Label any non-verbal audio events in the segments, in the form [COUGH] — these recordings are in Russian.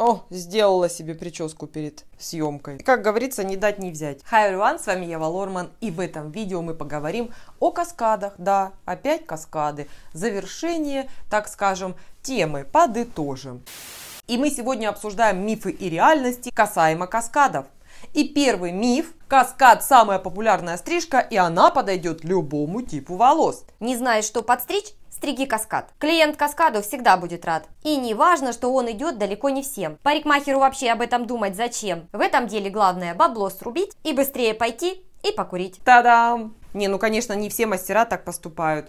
О, сделала себе прическу перед съемкой. Как говорится, не дать не взять. Hi everyone, с вами Ева Лорман и в этом видео мы поговорим о каскадах. Да, опять каскады. Завершение, так скажем, темы. Подытожим. И мы сегодня обсуждаем мифы и реальности касаемо каскадов. И первый миф – каскад – самая популярная стрижка, и она подойдет любому типу волос. Не знаешь, что подстричь? Стриги каскад. Клиент каскаду всегда будет рад. И не важно, что он идет далеко не всем. Парикмахеру вообще об этом думать зачем. В этом деле главное бабло срубить и быстрее пойти и покурить. Та-дам! Не, ну конечно, не все мастера так поступают.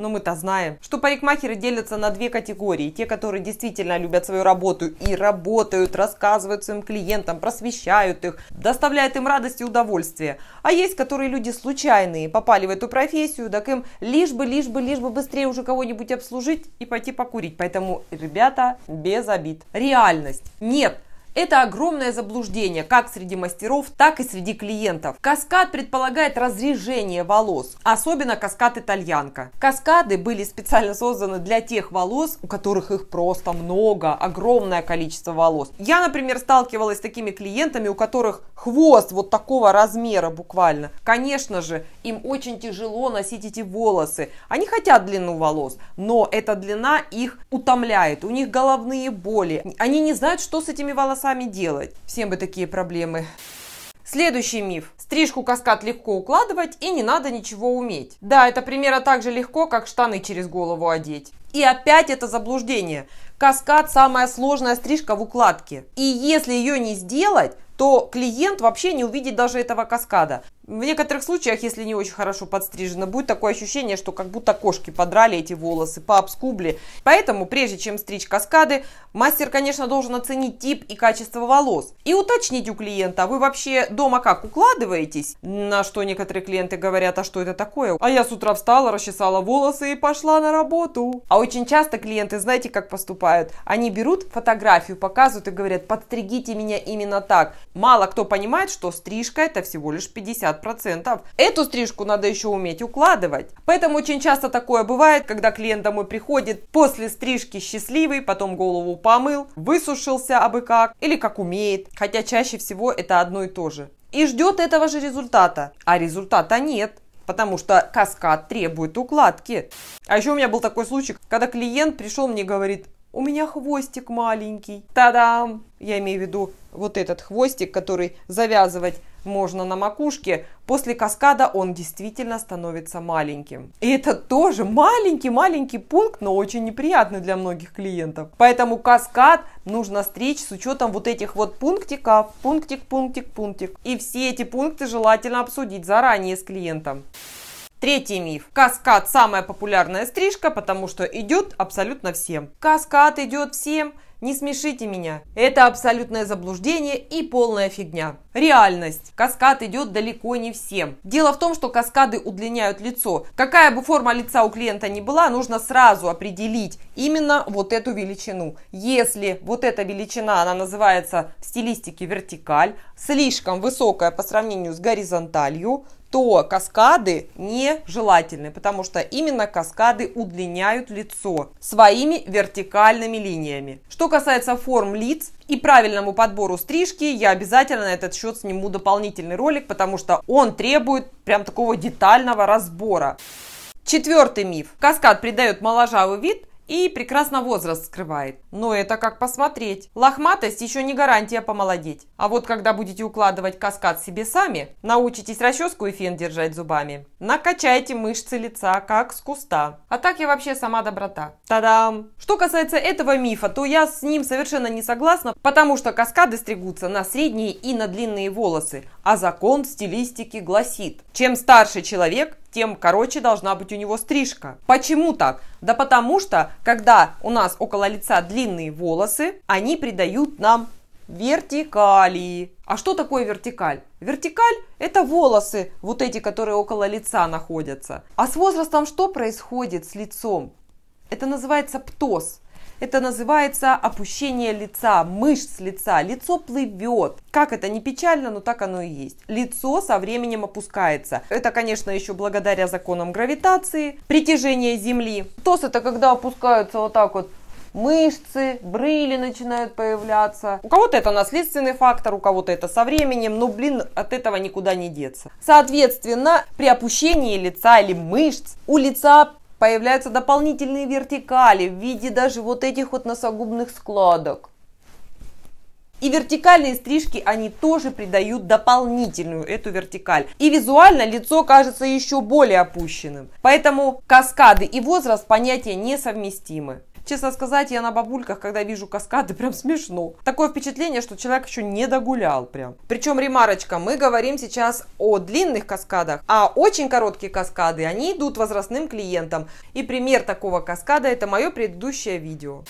Но мы-то знаем, что парикмахеры делятся на две категории. Те, которые действительно любят свою работу и работают, рассказывают своим клиентам, просвещают их, доставляют им радость и удовольствие. А есть, которые люди случайные, попали в эту профессию, так им лишь бы, лишь бы, лишь бы быстрее уже кого-нибудь обслужить и пойти покурить. Поэтому, ребята, без обид. Реальность. Нет, это огромное заблуждение как среди мастеров, так и среди клиентов. Каскад предполагает разрежение волос, особенно каскад итальянка. Каскады были специально созданы для тех волос, у которых их просто много, огромное количество волос. Я, например, сталкивалась с такими клиентами, у которых хвост вот такого размера буквально. Конечно же, им очень тяжело носить эти волосы. Они хотят длину волос, но эта длина их утомляет, у них головные боли. Они не знают, что с этими волосами волосами делать? Всем бы такие проблемы. Следующий миф. Стрижку каскад легко укладывать и не надо ничего уметь. Да, это примерно так же легко, как штаны через голову одеть. И опять это заблуждение. Каскад – самая сложная стрижка в укладке. И если ее не сделать, то клиент вообще не увидит даже этого каскада в некоторых случаях, если не очень хорошо подстрижено, будет такое ощущение, что как будто кошки подрали эти волосы, пообскубли. Поэтому, прежде чем стричь каскады, мастер, конечно, должен оценить тип и качество волос. И уточнить у клиента, «А вы вообще дома как укладываетесь? На что некоторые клиенты говорят, а что это такое? А я с утра встала, расчесала волосы и пошла на работу. А очень часто клиенты, знаете, как поступают? Они берут фотографию, показывают и говорят, подстригите меня именно так. Мало кто понимает, что стрижка это всего лишь 50 50%. Эту стрижку надо еще уметь укладывать. Поэтому очень часто такое бывает, когда клиент домой приходит после стрижки счастливый, потом голову помыл, высушился абы как, или как умеет. Хотя чаще всего это одно и то же. И ждет этого же результата. А результата нет потому что каскад требует укладки. А еще у меня был такой случай, когда клиент пришел мне и говорит, у меня хвостик маленький. Та-дам! Я имею в виду вот этот хвостик, который завязывать можно на макушке, после каскада он действительно становится маленьким. И это тоже маленький-маленький пункт, но очень неприятный для многих клиентов. Поэтому каскад нужно стричь с учетом вот этих вот пунктиков. Пунктик, пунктик, пунктик. И все эти пункты желательно обсудить заранее с клиентом. Третий миф. Каскад самая популярная стрижка, потому что идет абсолютно всем. Каскад идет всем. Не смешите меня. Это абсолютное заблуждение и полная фигня. Реальность. Каскад идет далеко не всем. Дело в том, что каскады удлиняют лицо. Какая бы форма лица у клиента ни была, нужно сразу определить именно вот эту величину. Если вот эта величина, она называется в стилистике вертикаль, слишком высокая по сравнению с горизонталью, то каскады нежелательны, потому что именно каскады удлиняют лицо своими вертикальными линиями. Что касается форм лиц и правильному подбору стрижки, я обязательно на этот счет сниму дополнительный ролик, потому что он требует прям такого детального разбора. Четвертый миф. Каскад придает моложавый вид, и прекрасно возраст скрывает. Но это как посмотреть. Лохматость еще не гарантия помолодеть. А вот когда будете укладывать каскад себе сами, научитесь расческу и фен держать зубами. Накачайте мышцы лица, как с куста. А так я вообще сама доброта. Та-дам! Что касается этого мифа, то я с ним совершенно не согласна, потому что каскады стригутся на средние и на длинные волосы. А закон стилистики гласит, чем старше человек, тем короче должна быть у него стрижка. Почему так? Да потому что, когда у нас около лица длинные волосы, они придают нам вертикали. А что такое вертикаль? Вертикаль – это волосы, вот эти, которые около лица находятся. А с возрастом что происходит с лицом? Это называется птоз. Это называется опущение лица, мышц лица. Лицо плывет. Как это не печально, но так оно и есть. Лицо со временем опускается. Это, конечно, еще благодаря законам гравитации, притяжения Земли. Тос это когда опускаются вот так вот мышцы, брыли начинают появляться. У кого-то это наследственный фактор, у кого-то это со временем, но, блин, от этого никуда не деться. Соответственно, при опущении лица или мышц у лица появляются дополнительные вертикали в виде даже вот этих вот носогубных складок. И вертикальные стрижки, они тоже придают дополнительную эту вертикаль. И визуально лицо кажется еще более опущенным. Поэтому каскады и возраст понятия несовместимы. Честно сказать, я на бабульках, когда вижу каскады, [LAUGHS] прям смешно. Такое впечатление, что человек еще не догулял прям. Причем, ремарочка, мы говорим сейчас о длинных каскадах, а очень короткие каскады, они идут возрастным клиентам. И пример такого каскада это мое предыдущее видео.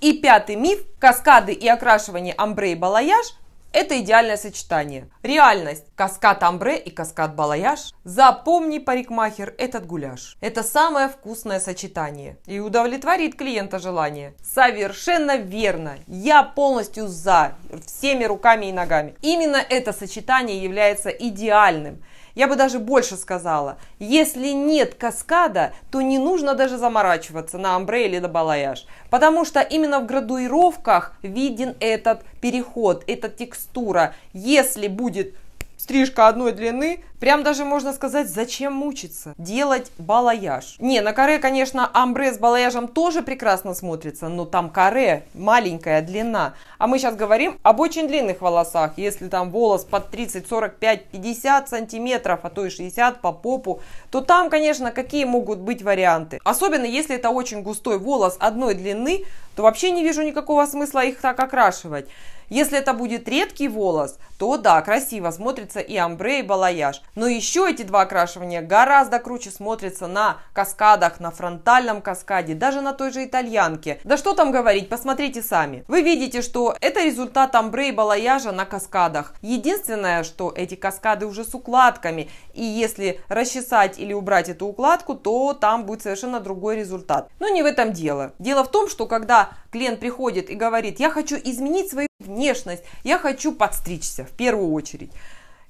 И пятый миф – каскады и окрашивание амбре и балаяж это идеальное сочетание. Реальность. Каскад амбре и каскад балаяж. Запомни, парикмахер, этот гуляш. Это самое вкусное сочетание. И удовлетворит клиента желание. Совершенно верно. Я полностью за. Всеми руками и ногами. Именно это сочетание является идеальным. Я бы даже больше сказала, если нет каскада, то не нужно даже заморачиваться на амбре или на балаяж, потому что именно в градуировках виден этот переход, эта текстура. Если будет стрижка одной длины, Прям даже можно сказать, зачем мучиться? Делать балаяж. Не, на каре, конечно, амбре с балаяжем тоже прекрасно смотрится, но там каре, маленькая длина. А мы сейчас говорим об очень длинных волосах. Если там волос под 30, 45, 50 сантиметров, а то и 60 по попу, то там, конечно, какие могут быть варианты. Особенно если это очень густой волос одной длины, то вообще не вижу никакого смысла их так окрашивать. Если это будет редкий волос, то да, красиво смотрится и амбре, и балаяж. Но еще эти два окрашивания гораздо круче смотрятся на каскадах, на фронтальном каскаде, даже на той же итальянке. Да что там говорить, посмотрите сами. Вы видите, что это результат амбре и балаяжа на каскадах. Единственное, что эти каскады уже с укладками, и если расчесать или убрать эту укладку, то там будет совершенно другой результат. Но не в этом дело. Дело в том, что когда клиент приходит и говорит, я хочу изменить свою внешность, я хочу подстричься в первую очередь.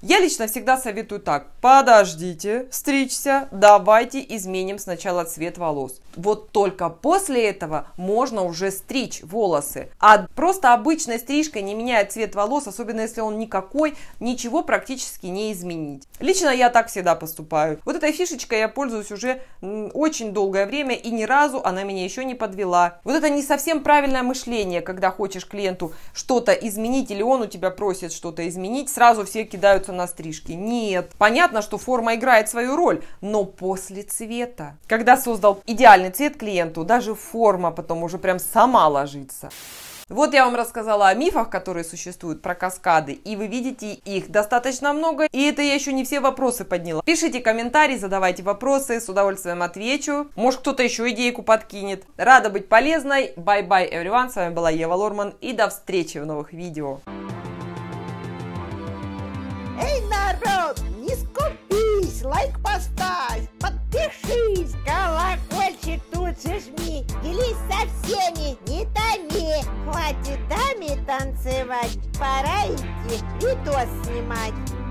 Я лично всегда советую так. Подождите, стричься, давайте изменим сначала цвет волос вот только после этого можно уже стричь волосы. А просто обычная стрижка не меняет цвет волос, особенно если он никакой, ничего практически не изменить. Лично я так всегда поступаю. Вот этой фишечкой я пользуюсь уже очень долгое время и ни разу она меня еще не подвела. Вот это не совсем правильное мышление, когда хочешь клиенту что-то изменить или он у тебя просит что-то изменить, сразу все кидаются на стрижки. Нет. Понятно, что форма играет свою роль, но после цвета. Когда создал идеальный актуальный цвет клиенту, даже форма потом уже прям сама ложится. Вот я вам рассказала о мифах, которые существуют про каскады, и вы видите их достаточно много, и это я еще не все вопросы подняла. Пишите комментарии, задавайте вопросы, с удовольствием отвечу. Может кто-то еще идейку подкинет. Рада быть полезной. Bye-bye, everyone. С вами была Ева Лорман, и до встречи в новых видео. Эй, народ, не скупись, лайк поставь. всеми, не томи. Хватит даме танцевать, пора идти видос снимать.